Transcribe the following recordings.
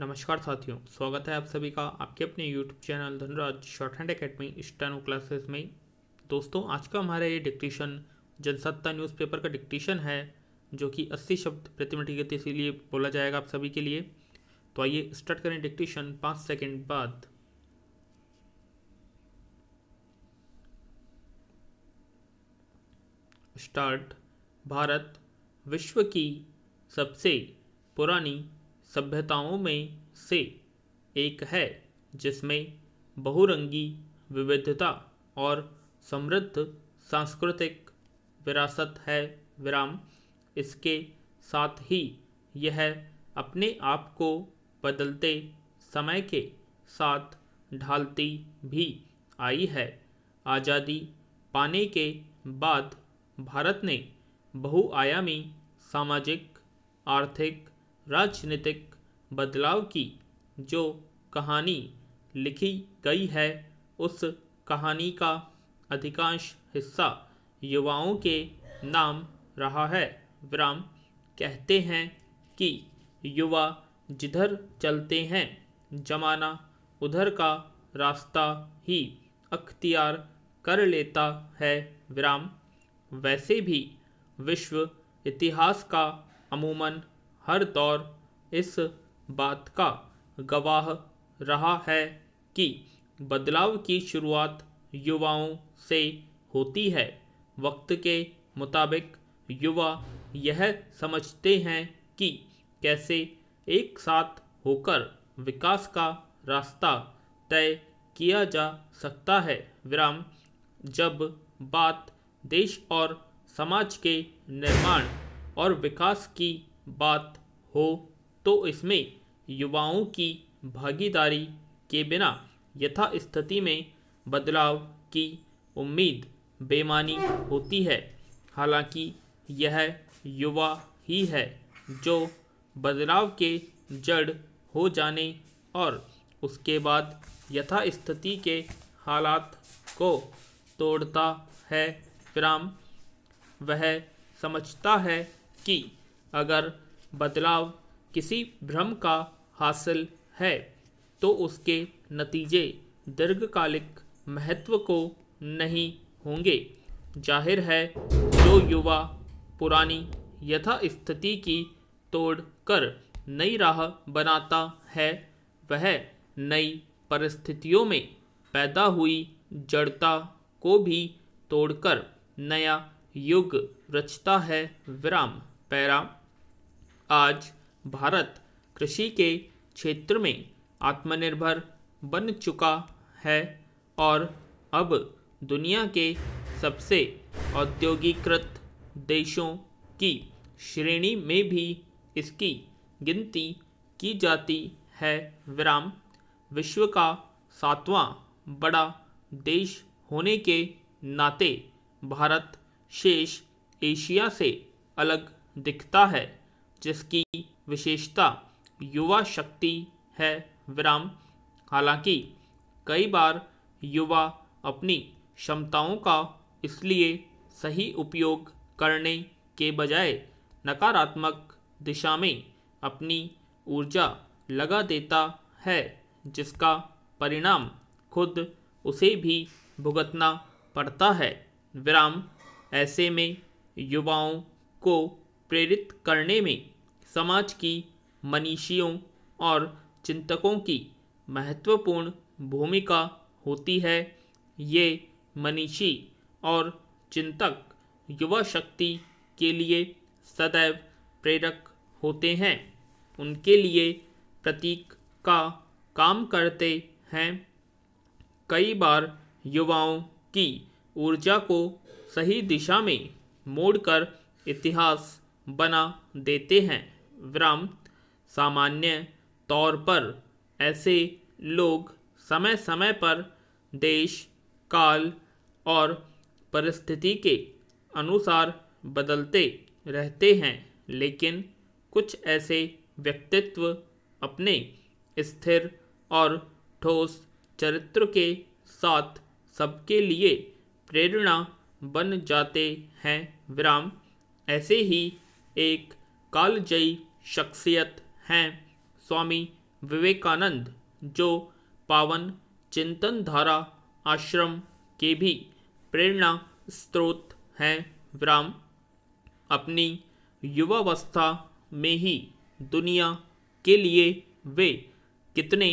नमस्कार साथियों स्वागत है आप सभी का आपके अपने YouTube channel Dhanraj shorthand academy steno classes में दोस्तों आज का हमारा ये डिक्टेशन जनसत्ता न्यूज़पेपर का डिक्टेशन है जो कि 80 शब्द प्रति मिनट गति से लिए बोला जाएगा आप सभी के लिए तो आइए स्टार्ट करें डिक्टेशन पाँच सेकेंड बाद स्टार्ट भारत विश्व की सबसे पुरानी सभ्यताओं में से एक है जिसमें बहुरंगी विविधता और समृद्ध सांस्कृतिक विरासत है विराम इसके साथ ही यह अपने आप को बदलते समय के साथ ढालती भी आई है आज़ादी पाने के बाद भारत ने बहुआयामी सामाजिक आर्थिक राजनीतिक बदलाव की जो कहानी लिखी गई है उस कहानी का अधिकांश हिस्सा युवाओं के नाम रहा है विराम कहते हैं कि युवा जिधर चलते हैं जमाना उधर का रास्ता ही अख्तियार कर लेता है विराम वैसे भी विश्व इतिहास का अमूमन हर दौर इस बात का गवाह रहा है कि बदलाव की शुरुआत युवाओं से होती है वक्त के मुताबिक युवा यह समझते हैं कि कैसे एक साथ होकर विकास का रास्ता तय किया जा सकता है विराम जब बात देश और समाज के निर्माण और विकास की बात हो तो इसमें युवाओं की भागीदारी के बिना यथास्थिति में बदलाव की उम्मीद बेमानी होती है हालांकि यह युवा ही है जो बदलाव के जड़ हो जाने और उसके बाद यथास्थिति के हालात को तोड़ता है विराम वह समझता है कि अगर बदलाव किसी भ्रम का हासिल है तो उसके नतीजे दीर्घकालिक महत्व को नहीं होंगे जाहिर है जो युवा पुरानी यथास्थिति की तोड़ कर नई राह बनाता है वह नई परिस्थितियों में पैदा हुई जड़ता को भी तोड़कर नया युग रचता है विराम पैरा आज भारत कृषि के क्षेत्र में आत्मनिर्भर बन चुका है और अब दुनिया के सबसे औद्योगिकृत देशों की श्रेणी में भी इसकी गिनती की जाती है विराम विश्व का सातवां बड़ा देश होने के नाते भारत शेष एशिया से अलग दिखता है जिसकी विशेषता युवा शक्ति है विराम हालांकि कई बार युवा अपनी क्षमताओं का इसलिए सही उपयोग करने के बजाय नकारात्मक दिशा में अपनी ऊर्जा लगा देता है जिसका परिणाम खुद उसे भी भुगतना पड़ता है विराम ऐसे में युवाओं को प्रेरित करने में समाज की मनीषियों और चिंतकों की महत्वपूर्ण भूमिका होती है ये मनीषी और चिंतक युवा शक्ति के लिए सदैव प्रेरक होते हैं उनके लिए प्रतीक का काम करते हैं कई बार युवाओं की ऊर्जा को सही दिशा में मोड़कर इतिहास बना देते हैं विराम सामान्य तौर पर ऐसे लोग समय समय पर देश काल और परिस्थिति के अनुसार बदलते रहते हैं लेकिन कुछ ऐसे व्यक्तित्व अपने स्थिर और ठोस चरित्र के साथ सबके लिए प्रेरणा बन जाते हैं विराम ऐसे ही एक कालजयी शख्सियत हैं स्वामी विवेकानंद जो पावन चिंतन धारा आश्रम के भी प्रेरणा स्रोत हैं विराम अपनी युवावस्था में ही दुनिया के लिए वे कितने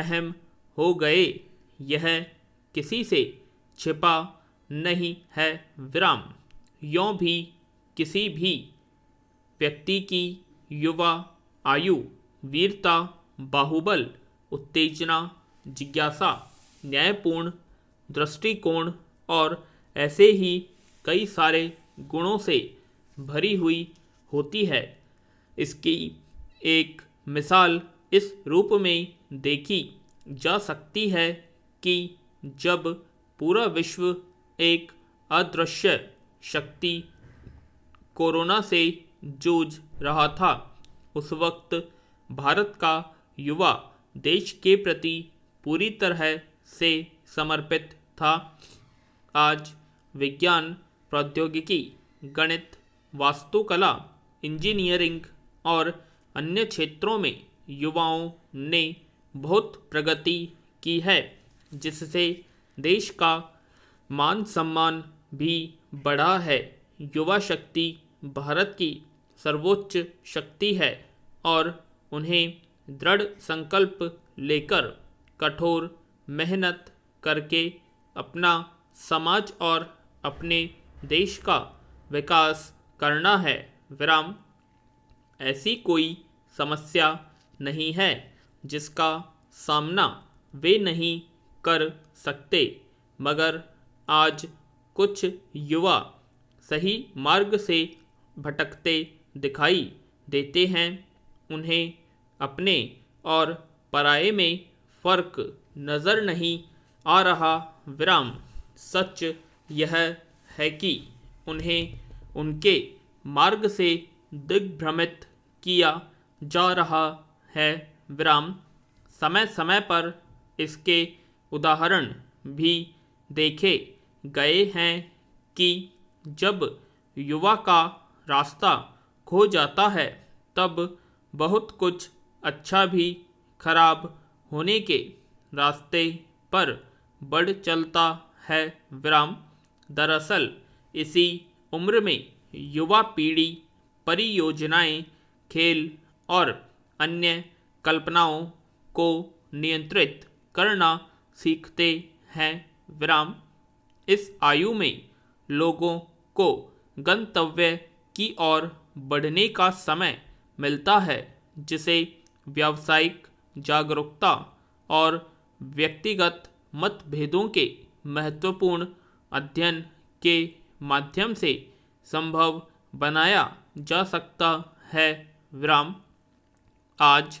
अहम हो गए यह किसी से छिपा नहीं है विराम यों भी किसी भी व्यक्ति की युवा आयु वीरता बाहुबल उत्तेजना जिज्ञासा न्यायपूर्ण दृष्टिकोण और ऐसे ही कई सारे गुणों से भरी हुई होती है इसकी एक मिसाल इस रूप में देखी जा सकती है कि जब पूरा विश्व एक अदृश्य शक्ति कोरोना से जूझ रहा था उस वक्त भारत का युवा देश के प्रति पूरी तरह से समर्पित था आज विज्ञान प्रौद्योगिकी गणित वास्तुकला इंजीनियरिंग और अन्य क्षेत्रों में युवाओं ने बहुत प्रगति की है जिससे देश का मान सम्मान भी बढ़ा है युवा शक्ति भारत की सर्वोच्च शक्ति है और उन्हें दृढ़ संकल्प लेकर कठोर मेहनत करके अपना समाज और अपने देश का विकास करना है विराम ऐसी कोई समस्या नहीं है जिसका सामना वे नहीं कर सकते मगर आज कुछ युवा सही मार्ग से भटकते दिखाई देते हैं उन्हें अपने और पराये में फर्क नज़र नहीं आ रहा विराम सच यह है कि उन्हें उनके मार्ग से दिग्भ्रमित किया जा रहा है विराम समय समय पर इसके उदाहरण भी देखे गए हैं कि जब युवा का रास्ता खो जाता है तब बहुत कुछ अच्छा भी खराब होने के रास्ते पर बढ़ चलता है विराम दरअसल इसी उम्र में युवा पीढ़ी परियोजनाएं खेल और अन्य कल्पनाओं को नियंत्रित करना सीखते हैं विराम इस आयु में लोगों को गंतव्य की ओर बढ़ने का समय मिलता है जिसे व्यावसायिक जागरूकता और व्यक्तिगत मतभेदों के महत्वपूर्ण अध्ययन के माध्यम से संभव बनाया जा सकता है विराम आज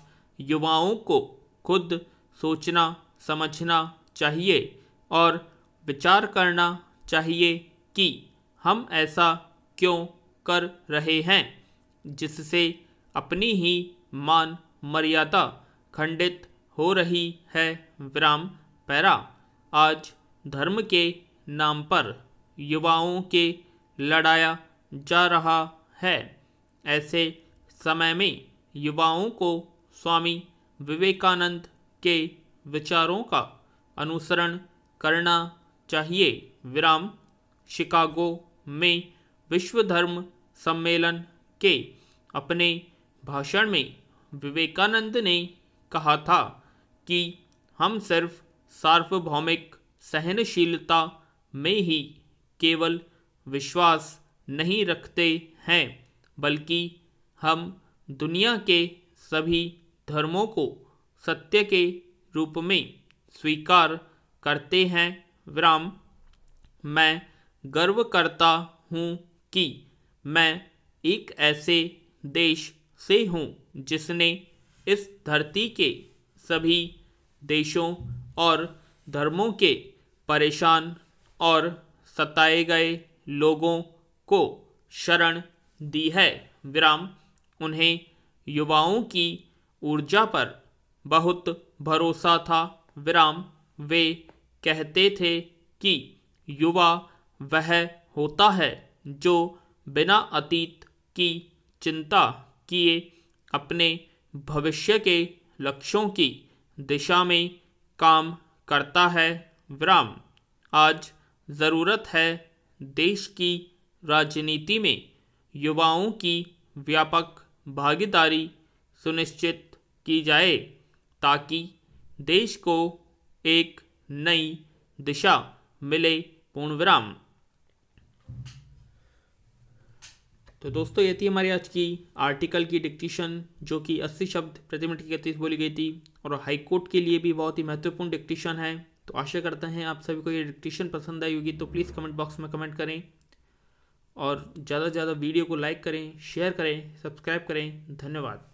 युवाओं को खुद सोचना समझना चाहिए और विचार करना चाहिए कि हम ऐसा क्यों कर रहे हैं जिससे अपनी ही मान मर्यादा खंडित हो रही है विराम पैरा आज धर्म के नाम पर युवाओं के लड़ाया जा रहा है ऐसे समय में युवाओं को स्वामी विवेकानंद के विचारों का अनुसरण करना चाहिए विराम शिकागो में विश्व धर्म सम्मेलन के अपने भाषण में विवेकानंद ने कहा था कि हम सिर्फ सार्वभौमिक सहनशीलता में ही केवल विश्वास नहीं रखते हैं बल्कि हम दुनिया के सभी धर्मों को सत्य के रूप में स्वीकार करते हैं विराम मैं गर्व करता हूँ कि मैं एक ऐसे देश से हूँ जिसने इस धरती के सभी देशों और धर्मों के परेशान और सताए गए लोगों को शरण दी है विराम उन्हें युवाओं की ऊर्जा पर बहुत भरोसा था विराम वे कहते थे कि युवा वह होता है जो बिना अतीत की चिंता किए अपने भविष्य के लक्ष्यों की दिशा में काम करता है विराम आज ज़रूरत है देश की राजनीति में युवाओं की व्यापक भागीदारी सुनिश्चित की जाए ताकि देश को एक नई दिशा मिले पूर्णविराम तो दोस्तों ये थी हमारी आज की आर्टिकल की डिक्टिशन जो कि 80 शब्द प्रति मिनट की गति बोली गई थी और हाईकोर्ट के लिए भी बहुत ही महत्वपूर्ण डिक्टिशन है तो आशा करते हैं आप सभी को ये डिक्टिशन पसंद आई होगी तो प्लीज़ कमेंट बॉक्स में कमेंट करें और ज़्यादा से ज़्यादा वीडियो को लाइक करें शेयर करें सब्सक्राइब करें धन्यवाद